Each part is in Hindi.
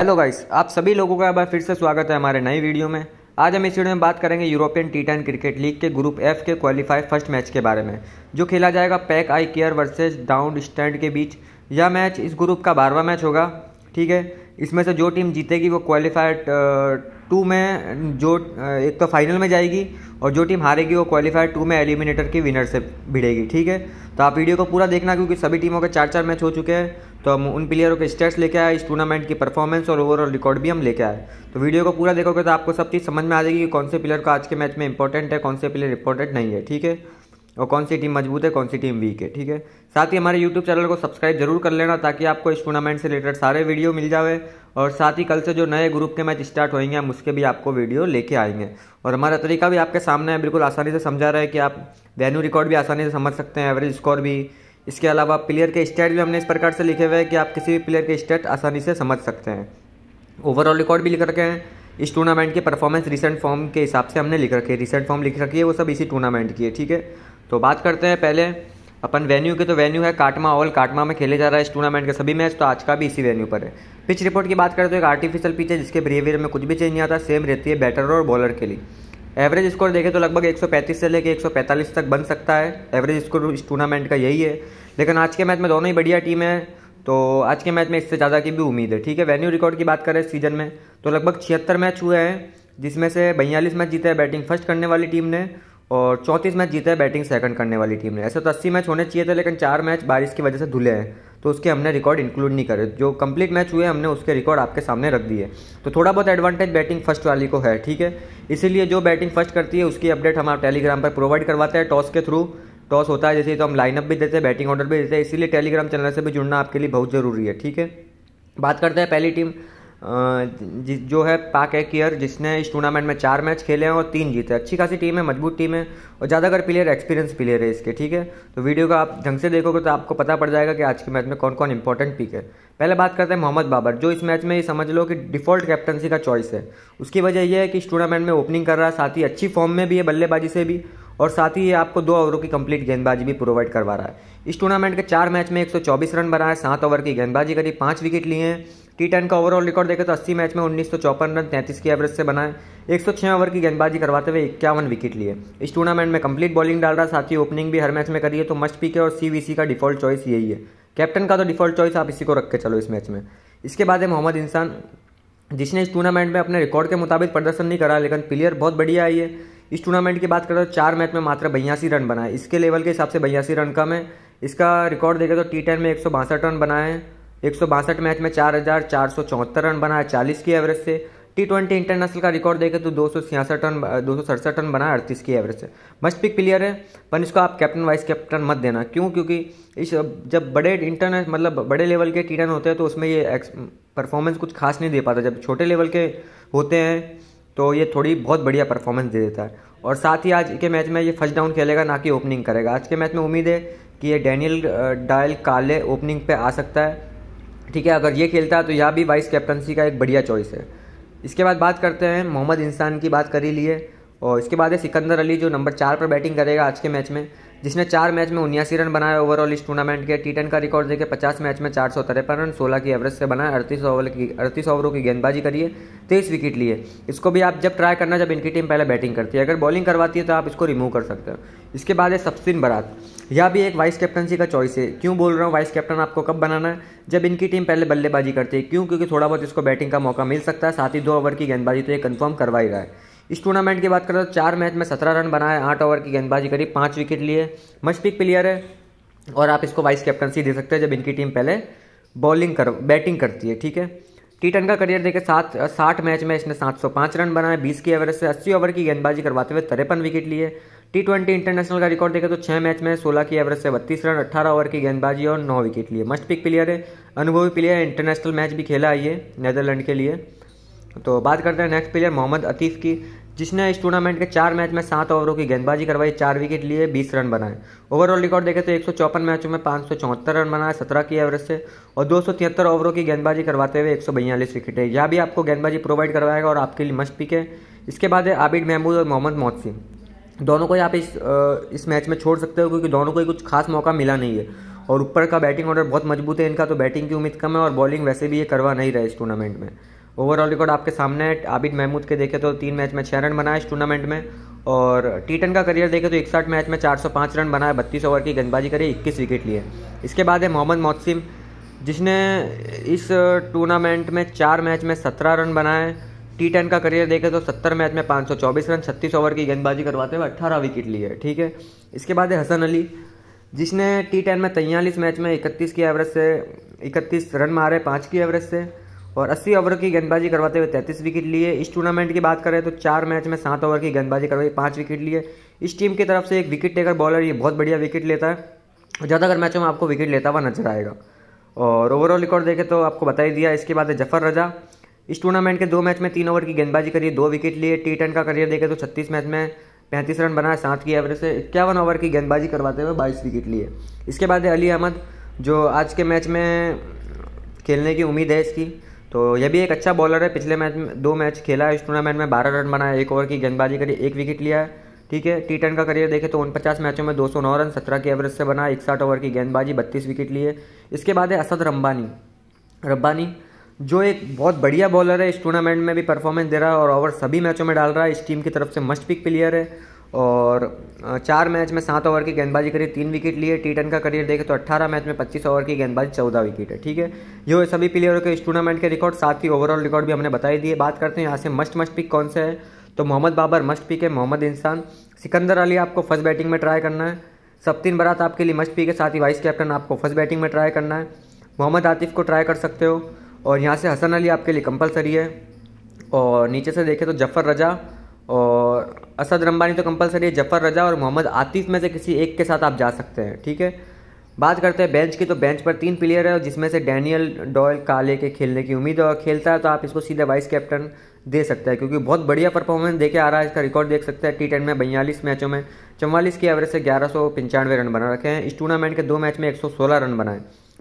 हेलो गाइस आप सभी लोगों का एक बार फिर से स्वागत है हमारे नई वीडियो में आज हम इस वीडियो में बात करेंगे European T ten cricket league के ग्रुप एफ के क्वालिफाई फर्स्ट मैच के बारे में जो खेला जाएगा Pak I Care versus Down Stand के बीच यह मैच इस ग्रुप का बारहवा मैच होगा ठीक है इसमें से जो टीम जीतेगी वो क्वालिफाई टू में जो एक तो फाइनल में जाएगी और जो टीम हारेगी वो क्वालिफाई टू में एलिमिनेटर की विनर से भिड़ेगी ठीक है तो आप वीडियो को पूरा देखना क्योंकि सभी टीमों के चार चार मैच हो चुके हैं तो हम उन प्लेयरों के स्टेट्स लेके आए इस टूर्नामेंट की परफॉर्मेंस और ओवरऑल रिकॉर्ड भी हम लेके आए तो वीडियो को पूरा देखोगे तो आपको सब चीज़ समझ में आ जाएगी कि कौन से प्लेयर का आज के मैच में इंपॉर्टेंट है कौन से प्लेयर इंपॉर्टेंट नहीं है ठीक है और कौन सी टीम मजबूत है कौन सी टीम वीक है ठीक है साथ ही हमारे यूट्यूब चैनल को सब्सक्राइब जरूर कर लेना ताकि आपको इस टूर्नामेंट से रिलेटेड सारे वीडियो मिल जाए और साथ ही कल से जो नए ग्रुप के मैच स्टार्ट होंगे हम उसके भी आपको वीडियो लेके आएंगे और हमारा तरीका भी आपके सामने है बिल्कुल आसानी से समझा रहा है कि आप वेन्यू रिकॉर्ड भी आसानी से समझ सकते हैं एवरेज स्कोर भी इसके अलावा प्लेयर के स्टेट भी हमने इस प्रकार से लिखे हुए हैं कि आप किसी भी प्लेयर के स्टैट आसानी से समझ सकते हैं ओवरऑल रिकॉर्ड भी लिख रखे हैं इस टूर्नामेंट की परफॉर्मेंस रिसेंट फॉर्म के हिसाब से हमने लिख रखी है रिसेंट फॉर्म लिख रखी है वो सब इसी टूर्नामेंट की है ठीक है तो बात करते हैं पहले अपन वेन्यू के तो वेन्यू है काटमा ऑल काटमा में खेले जा रहा है इस टूर्नामेंट का सभी मैच तो आज का भी इसी वेन्यू पर है पिच रिपोर्ट की बात करें तो एक आर्टिफिशियल पिच है जिसके बिहेवियर में कुछ भी चेंज नहीं आता सेम रहती है बैटर और बॉलर के लिए एवरेज स्कोर देखें तो लगभग 135 से लेकर 145 तक बन सकता है एवरेज स्कोर इस टूर्नामेंट का यही है लेकिन आज के मैच में दोनों ही बढ़िया टीम है तो आज के मैच में इससे ज़्यादा की भी उम्मीद है ठीक है वेन्यू रिकॉर्ड की बात करें सीज़न में तो लगभग छिहत्तर मैच हुए हैं जिसमें से बयालीस मैच जीते हैं बैटिंग फर्स्ट करने वाली टीम ने और चौंतीस मैच जीते हैं बैटिंग सेकंड करने वाली टीम ने ऐसे तो अस्सी मैच होने चाहिए थे लेकिन चार मैच बारिश की वजह से धुले हैं तो उसके हमने रिकॉर्ड इंक्लूड नहीं करे जो कंप्लीट मैच हुए हमने उसके रिकॉर्ड आपके सामने रख दिए तो थोड़ा बहुत एडवांटेज बैटिंग फर्स्ट वाली को है ठीक है इसीलिए जो बैटिंग फर्स्ट करती है उसकी अपडेट हम आप टेलीग्राम पर प्रोवाइड करवाते हैं टॉस के थ्रू टॉस होता है जैसे तो हम लाइनअप भी देते हैं बैटिंग ऑर्डर भी देते हैं इसीलिए टेलीग्राम चैनल से भी जुड़ना आपके लिए बहुत ज़रूरी है ठीक है बात करते हैं पहली टीम जो है पाक एक ईयर जिसने इस टूर्नामेंट में चार मैच खेले हैं और तीन जीते अच्छी खासी टीम है मजबूत टीम है और ज़्यादातर प्लेयर एक्सपीरियंस प्लेयर है इसके ठीक है तो वीडियो का आप ढंग से देखोगे तो आपको पता पड़ जाएगा कि आज के मैच में कौन कौन इंपॉर्टेंट पिक है पहले बात करते हैं मोहम्मद बाबर जो इस मैच में ये समझ लो कि डिफॉल्ट कैप्टनसी का चॉइस है उसकी वजह यह है कि इस टूर्नामेंट में ओपनिंग कर रहा है साथ ही अच्छी फॉर्म में भी है बल्लेबाजी से भी और साथ ही ये आपको दो ओवरों की कंप्लीट गेंदबाजी भी प्रोवाइड करवा रहा है इस टूर्नामेंट के चार मैच में 124 रन बनाए सात ओवर की गेंदबाजी करी पाँच विकेट लिए हैं टी टेन का ओवरऑल रिकॉर्ड देखें तो अस्सी मैच में उन्नीस सौ चौपन रन तैंतीस की एवरेज से बनाए एक छः ओवर की गेंदबाजी करवाते हुए इक्यावन विकेट लिए इस टूर्नामेंट में कंप्लीट बॉलिंग डाल रहा साथ ही ओपनिंग भी हर मैच में करी है तो मस्ट पी के और सी का डिफॉल्ट चॉइस यही है कैप्टन का तो डिफॉल्ट चॉइस आप इसी को रख के चलो इस मैच में इसके बाद है मोहम्मद इंसान जिसने इस टूर्नामेंट में अपने रिकॉर्ड के मुताबिक प्रदर्शन नहीं करा लेकिन प्लेयर बहुत बढ़िया आई है इस टूर्नामेंट की बात करें तो चार मैच में मात्र बयासी रन बनाए इसके लेवल के हिसाब से बयासी रन कम है इसका रिकॉर्ड देखें तो टी टेन में एक रन बनाए हैं एक मैच में चार रन बनाया चालीस की एवरेज से टी ट्वेंटी इंटरनेशनल का रिकॉर्ड देखें तो दो रन दो रन बना अड़तीस की एवरेज से मस्ट पिक प्लेयर है पर इसको आप कैप्टन वाइस कैप्टन मत देना क्यों क्योंकि इस जब बड़े इंटरनेशनल मतलब बड़े लेवल के टी होते हैं तो उसमें ये परफॉर्मेंस कुछ खास नहीं दे पाता जब छोटे लेवल के होते हैं तो ये थोड़ी बहुत बढ़िया परफॉर्मेंस दे देता है और साथ ही आज के मैच में ये फर्स्ट डाउन खेलेगा ना कि ओपनिंग करेगा आज के मैच में उम्मीद है कि ये डैनियल डायल काले ओपनिंग पे आ सकता है ठीक है अगर ये खेलता है तो यह भी वाइस कैप्टनसी का एक बढ़िया चॉइस है इसके बाद बात करते हैं मोहम्मद इंसान की बात कर ही लिए और इसके बाद है सिकंदर अली जो नंबर चार पर बैटिंग करेगा आज के मैच में जिसने चार मैच में उन्यासी रन बनाए ओवरऑल इस टूर्नामेंट के टी टेन का रिकॉर्ड देखे पचास मैच में चार सौ तिरपन रन सोलह की एवरेज से बनाए अड़तीस ओवर की अड़तीस ओवरों की गेंदबाजी करिए तेईस विकेट लिए इसको भी आप जब ट्राई करना जब इनकी टीम पहले बैटिंग करती है अगर बॉलिंग करवाती है तो आप इसको रिमूव कर सकते हो इसके बाद है सबसिन बरात यह भी एक वाइस कैप्टनसी का चॉइस है क्यों बोल रहा हूँ वाइस कैप्टन आपको कब बनाना है जब इनकी टीम पहले बल्लेबाजी करती है क्यों क्योंकि थोड़ा बहुत इसको बैटिंग का मौका मिल सकता है साथ ही दो ओवर की गेंदबाजी तो ये कन्फर्म करवा ही रहा है इस टूर्नामेंट की बात करें तो चार मैच में सत्रह रन बनाए आठ ओवर की गेंदबाजी करी पाँच विकेट लिए पिक प्लेयर है और आप इसको वाइस कैप्टनसी दे सकते हैं जब इनकी टीम पहले बॉलिंग कर बैटिंग करती है ठीक है टी टन का करियर देखे सात साठ मैच में इसने सात सौ पाँच रन बनाए बीस की एवरेज से अस्सी ओवर की गेंदबाजी करवाते हुए तिरपन विकेट लिए टी ट्वेंटी इंटरनेशनल का रिकॉर्ड देखें तो छः मैच में सोलह की एवरेज से बत्तीस रन अट्ठारह ओवर की गेंदबाजी और नौ विकेट लिए मस्ट पिक प्लेयर है अनुभवी प्लेयर इंटरनेशनल मैच भी खेला है ये नीदरलैंड के लिए तो बात करते हैं नेक्स्ट प्लेयर मोहम्मद अतीफ़ की जिसने इस टूर्नामेंट के चार मैच में सात ओवरों की गेंदबाजी करवाई चार विकेट लिए बीस रन बनाए ओवरऑल रिकॉर्ड देखें तो एक मैचों में पाँच रन बनाए सत्रह की एवरेज से और दो ओवरों की गेंदबाजी करवाते हुए एक विकेट है यह भी आपको गेंदबाजी प्रोवाइड करवाएगा और आपके लिए मस्ट पिक है इसके बाद है आबिद महमूद और मोहम्मद मोहसिन दोनों को ही आप इस इस मैच में छोड़ सकते हो क्योंकि दोनों को ही कुछ खास मौका मिला नहीं है और ऊपर का बैटिंग ऑर्डर बहुत मजबूत है इनका तो बैटिंग की उम्मीद कम है और बॉलिंग वैसे भी ये करवा नहीं रहा है इस टूर्नामेंट में ओवरऑल रिकॉर्ड आपके सामने आबिद महमूद के देखे तो तीन मैच में छः रन बनाए इस टूर्नामेंट में और टी का करियर देखे तो इकसठ मैच में चार रन बनाए बत्तीस ओवर की गेंदबाजी करी इक्कीस विकेट लिए इसके बाद है मोहम्मद मौसम जिसने इस टूर्नामेंट में चार मैच में सत्रह रन बनाए टी टेन का करियर देखें तो सत्तर मैच में 524 रन 36 ओवर की गेंदबाजी करवाते हुए 18 विकेट लिए ठीक है इसके बाद है हसन अली जिसने टी टेन में तैयलीस मैच में इकतीस की एवरेज से इकतीस रन मारे पाँच की एवरेज से और 80 ओवर की गेंदबाजी करवाते हुए 33 विकेट लिए इस टूर्नामेंट की बात करें तो चार मैच में सात ओवर की गेंदबाजी करवाई पाँच विकेट लिए इस टीम की तरफ से एक विकेट टेकर बॉलर ये बहुत बढ़िया विकेट लेता है ज़्यादातर मैचों में आपको विकेट लेता हुआ नजर आएगा और ओवरऑल रिकॉर्ड देखें तो आपको बता ही दिया इसके बाद है जफर रजा इस टूर्नामेंट के दो मैच में तीन ओवर की गेंदबाजी करिए दो विकेट लिए टी टेन का करियर देखें तो छत्तीस मैच में पैंतीस रन बनाए सात की एवरेज से इक्यावन ओवर की गेंदबाजी करवाते हुए बाईस विकेट लिए इसके बाद है अली अहमद जो आज के मैच में खेलने की उम्मीद है इसकी तो यह भी एक अच्छा बॉलर है पिछले मैच में दो मैच खेला है इस टूर्नामेंट में बारह रन बनाया एक ओवर की गेंदबाजी करी एक विकेट लिया है ठीक है टी टेन का करियर देखें तो उनपचास मैचों में दो सौ नौ रन सत्रह के एवरेज से बना इकसठ ओवर की गेंदबाजी बत्तीस विकेट लिए इसके बाद है असद रंबानी रब्बानी जो एक बहुत बढ़िया बॉलर है इस टूर्नामेंट में भी परफॉर्मेंस दे रहा है और ओवर सभी मैचों में डाल रहा है इस टीम की तरफ से मस्ट पिक प्लेयर है और चार मैच में सात ओवर की गेंदबाजी करी तीन विकेट लिए टी टेन का करियर देखें तो अट्ठारह मैच में पच्चीस ओवर की गेंदबाजी चौदह विकेट है ठीक है जो सभी प्लेयरों के इस टूर्नामेंट के रिकॉर्ड साथ ही ओवरऑल रिकॉर्ड भी हमने बताई दिए बात करते हैं यहाँ से मस्ट मस्ट पिक कौन से है तो मोहम्मद बाबर मस्ट पिक है मोहम्मद इंसान सिकंदर अली आपको फर्स्ट बैटिंग में ट्राई करना है सप्तिन बरात आपके लिए मस्ट पिक है साथ ही वाइस कैप्टन आपको फर्स्ट बैटिंग में ट्राई करना है मोहम्मद आतिफ को ट्राई कर सकते हो और यहाँ से हसन अली आपके लिए कंपलसरी है और नीचे से देखें तो जफर रजा और असद रंबानी तो कंपलसरी है जफर रजा और मोहम्मद आतिफ में से किसी एक के साथ आप जा सकते हैं ठीक है बात करते हैं बेंच की तो बेंच पर तीन प्लेयर है जिसमें से डैनियल डॉयल काले के खेलने की उम्मीद है और खेलता है तो आप इसको सीधे वाइस कैप्टन दे सकते हैं क्योंकि बहुत बढ़िया परफॉर्मेंस देके आ रहा है इसका रिकॉर्ड देख सकते हैं टी टेन में बयालीस मैचों में चौवालीस की एवरेज से ग्यारह सौ पंचानवे रन बना रखे हैं इस टूर्नामेंट के दो मैच में एक सौ सोलह रन बनाए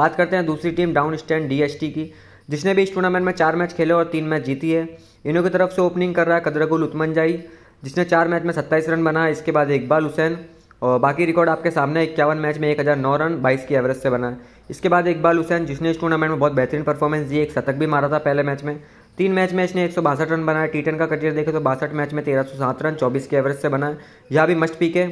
बात करते हैं दूसरी टीम डाउन स्टैंड डी की जिसने भी इस टूर्नामेंट में चार मैच खेले और तीन मैच जीती है इनों की तरफ से ओपनिंग कर रहा है कदरगुल उत्मनजाई जिसने चार मैच में सत्ताईस रन बनाया इसके बाद इकबाल हुसैन और बाकी रिकॉर्ड आपके सामने इक्यावन मैच में एक हज़ार नौ रन बाईस की एवरेज से बना है इसके बाद इकबाल हुसैन जिसने इस टूर्नामेंट में बहुत बेहतरीन परफॉर्मेंस दी एक शतक भी मारा था पहले मैच में तीन मैच में इसने एक सौ बासठ रन बनाया टी टेन का करियर देखे तो बासठ मैच में तेरह सौ सात रन चौबीस के एवरेज से बनाए यह भी मस्ट पीक है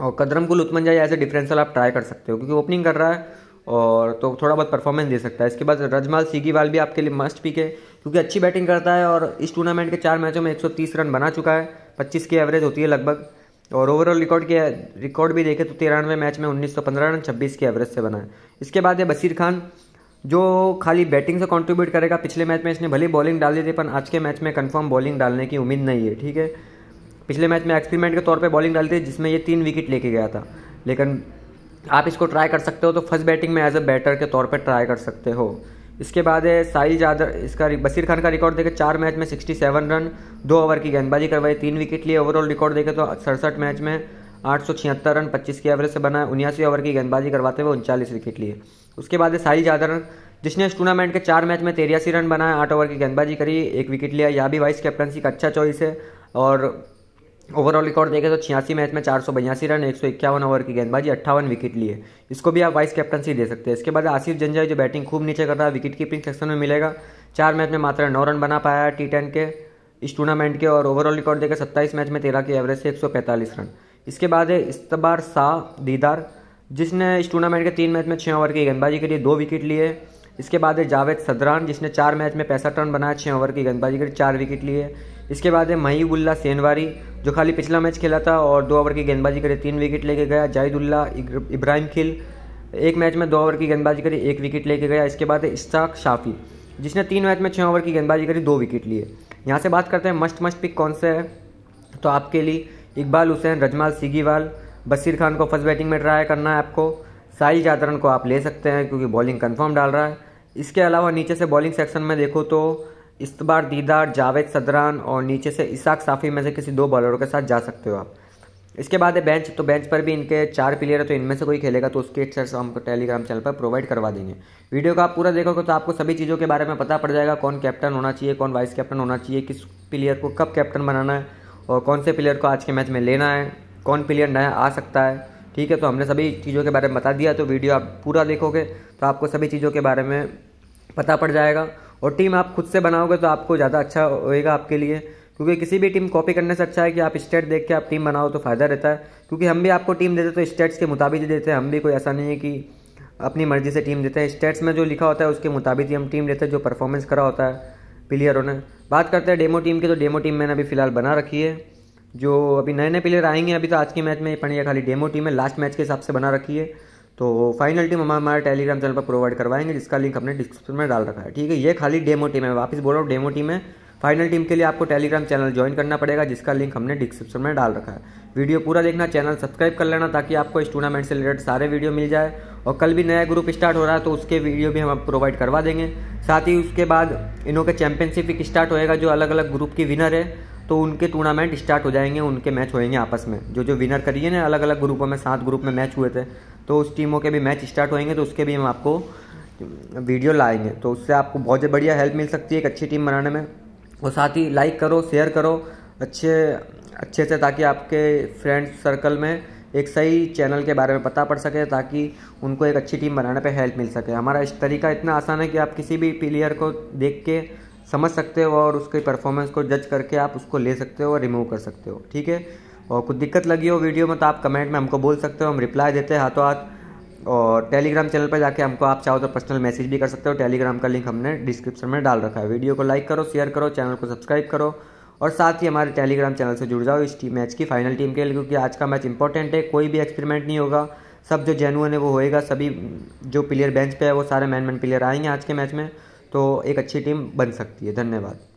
और कदरम गुल उत्मन जाए ऐसे डिफरेंसल आप ट्राई कर सकते हो क्योंकि ओपनिंग कर रहा है और तो थोड़ा बहुत परफॉर्मेंस दे सकता है इसके बाद रजमाल सीगीवाल भी आपके लिए मस्ट पीक है क्योंकि अच्छी बैटिंग करता है और इस टूर्नामेंट के चार मैचों में तीस रन बना चुका है पच्चीस की एवरेज होती है लगभग और ओवरऑल रिकॉर्ड की रिकॉर्ड भी देखें तो तिरानवे मैच में उन्नीस सौ पंद्रह रन छब्बीस की एवरेज से बना है इसके बाद है बशीर खान जो खाली बैटिंग से कंट्रीब्यूट करेगा पिछले मैच में इसने भले बॉलिंग डाल दी थी पर आज के मैच में कंफर्म बॉलिंग डालने की उम्मीद नहीं है ठीक है पिछले मैच में एक्सपेरिमेंट के तौर पर बॉलिंग डाली थी जिसमें ये तीन विकेट लेके गया था लेकिन आप इसको ट्राई कर सकते हो तो फर्स्ट बैटिंग में एज अ बैटर के तौर पर ट्राई कर सकते हो इसके बाद है साहिल जादर इसका बसीर खान का रिकॉर्ड देखें चार मैच में 67 रन दो ओवर की गेंदबाजी करवाई तीन विकेट लिए ओवरऑल रिकॉर्ड देखें तो सड़सठ मैच में आठ रन 25 की एवरेज से बना उन्यासी ओवर की गेंदबाजी करवाते हुए उनचालीस विकेट लिए उसके बाद है साहिल जादर जिसने इस टूर्नामेंट के चार मैच में तेरियासी रन बनाए आठ ओवर की गेंदबाजी करी एक विकेट लिया यह भी वाइस कैप्टनसी का अच्छा चॉइस है और ओवरऑल रिकॉर्ड देखें तो छियासी मैच में चार सौ बयासी रन एक सौ इक्यावन ओवर की गेंदबाजी अट्ठावन विकेट लिए इसको भी आप वाइस कैप्टनसी दे सकते हैं इसके बाद आसिफ जंजा जो बैटिंग खूब नीचे कर रहा है विकेट कीपिंग सेक्शन में मिलेगा चार मैच में मात्र नौ रन बना पाया है टी टेन के इस टूर्नामेंट के और ओवरऑल रिकॉर्ड देखें सत्ताईस मैच में तेरह की एवरेज से एक सौ पैंतालीस रन इसके बाद है इस्तबार शाह दीदार जिसने इस टूर्नामेंट के तीन मैच में छः ओवर की गेंदबाजी के लिए दो विकेट लिए इसके बाद है जावेद सदरान जिसने चार मैच में पैंसठ रन बनाया छः ओवर की गेंदबाजी के लिए चार विकेट लिए इसके बाद है महीबुल्ला सेनवारी जो खाली पिछला मैच खेला था और दो ओवर की गेंदबाजी करी तीन विकेट लेके गया जाहिदुल्ला इब्राहिम खिल एक मैच में दो ओवर की गेंदबाजी करी एक विकेट लेके गया इसके बाद है इश्ताक शाफी जिसने तीन मैच में छः ओवर की गेंदबाजी करी दो विकेट लिए यहाँ से बात करते हैं मस्ट मस्ट पिक कौन से है तो आपके लिए इकबाल हुसैन रजमाल सीगीवाल बसीर खान को फर्स्ट बैटिंग में ट्राई करना है आपको साहिल जादरन को आप ले सकते हैं क्योंकि बॉलिंग कंफर्म डाल रहा है इसके अलावा नीचे से बॉलिंग सेक्शन में देखो तो इस्तबार दीदार जावेद सदरान और नीचे से इसाक साफ़ी में से किसी दो बॉलरों के साथ जा सकते हो आप इसके बाद है बेंच तो बेंच पर भी इनके चार प्लेयर है तो इनमें से कोई खेलेगा तो उसके एक्सर्स हम टेलीग्राम चैनल पर प्रोवाइड करवा देंगे वीडियो का आप पूरा देखोगे तो आपको सभी चीज़ों के बारे में पता पड़ जाएगा कौन कैप्टन होना चाहिए कौन वाइस कैप्टन होना चाहिए किस प्लेयर को कब कैप्टन बनाना है और कौन से प्लेयर को आज के मैच में लेना है कौन प्लेयर नया आ सकता है ठीक है तो हमने सभी चीज़ों के बारे में बता दिया तो वीडियो आप पूरा देखोगे तो आपको सभी चीज़ों के बारे में पता पड़ जाएगा और टीम आप खुद से बनाओगे तो आपको ज़्यादा अच्छा होएगा आपके लिए क्योंकि किसी भी टीम कॉपी करने से अच्छा है कि आप स्टेट देख के आप टीम बनाओ तो फ़ायदा रहता है क्योंकि हम भी आपको टीम देते तो स्टेट्स के मुताबिक ही देते हैं हम भी कोई ऐसा नहीं है कि अपनी मर्ज़ी से टीम देते हैं स्टेट्स में जो लिखा होता है उसके मुताबिक ही हम टीम देते हैं जो परफॉर्मेंस करा होता है प्लेयरों ने बात करते हैं डेमो टीम की तो डेमो टीम मैंने अभी फ़िलहाल बना रखी है जो अभी नए नए प्लेयर आएंगे अभी तो आज के मैच में पड़ी खाली डेमो टीम है लास्ट मैच के हिसाब से बना रखी है तो फाइनल टीम हम हमारे टेलीग्राम चैनल पर प्रोवाइड करवाएंगे जिसका लिंक हमने डिस्क्रिप्शन में डाल रखा है ठीक है ये खाली डेमो टीम है वापस बोल रहा हूँ डेमो टीम है फाइनल टीम के लिए आपको टेलीग्राम चैनल ज्वाइन करना पड़ेगा जिसका लिंक हमने डिस्क्रिप्शन में डाल रखा है वीडियो पूरा देखना चैनल सब्सक्राइब कर लेना ताकि आपको इस टूर्नामेंट से रिलेटेड सारे वीडियो मिल जाए और कल भी नया ग्रुप स्टार्ट हो रहा है तो उसके वीडियो भी हम प्रोवाइड करवा देंगे साथ ही उसके बाद इनों का चैंपियनशिप भी स्टार्ट होएगा जो अलग अलग ग्रुप की विनर है तो उनके टूर्नामेंट स्टार्ट हो जाएंगे उनके मैच होएंगे आपस में जो जो विनर करिए ना अलग अलग ग्रुपों में सात ग्रुप में मैच हुए थे तो उस टीमों के भी मैच स्टार्ट होएंगे तो उसके भी हम आपको वीडियो लाएंगे तो उससे आपको बहुत बढ़िया हेल्प मिल सकती है एक अच्छी टीम बनाने में और साथ ही लाइक करो शेयर करो अच्छे अच्छे से ताकि आपके फ्रेंड सर्कल में एक सही चैनल के बारे में पता पड़ सके ताकि उनको एक अच्छी टीम बनाने पर हेल्प मिल सके हमारा इस तरीका इतना आसान है कि आप किसी भी प्लेयर को देख के समझ सकते हो और उसके परफॉर्मेंस को जज करके आप उसको ले सकते हो और रिमूव कर सकते हो ठीक है और कुछ दिक्कत लगी हो वीडियो में तो आप कमेंट में हमको बोल सकते हो हम रिप्लाई देते हैं हाथों हाथ और टेलीग्राम चैनल पर जाके हमको आप चाहो तो पर्सनल मैसेज भी कर सकते हो टेलीग्राम का लिंक हमने डिस्क्रिप्शन में डाल रखा है वीडियो को लाइक करो शेयर करो चैनल को सब्सक्राइब करो और साथ ही हमारे टेलीग्राम चैनल से जुड़ जाओ इस टीम मैच की फाइनल टीम के लिए क्योंकि आज का मैच इंपॉर्टेंट है कोई भी एक्सपेरिमेंट नहीं होगा सब जो जेनुअन है वो होएगा सभी जो प्लेयर बेंच पे है वो सारे मैन मैन प्लेयर आएंगे आज के मैच में तो एक अच्छी टीम बन सकती है धन्यवाद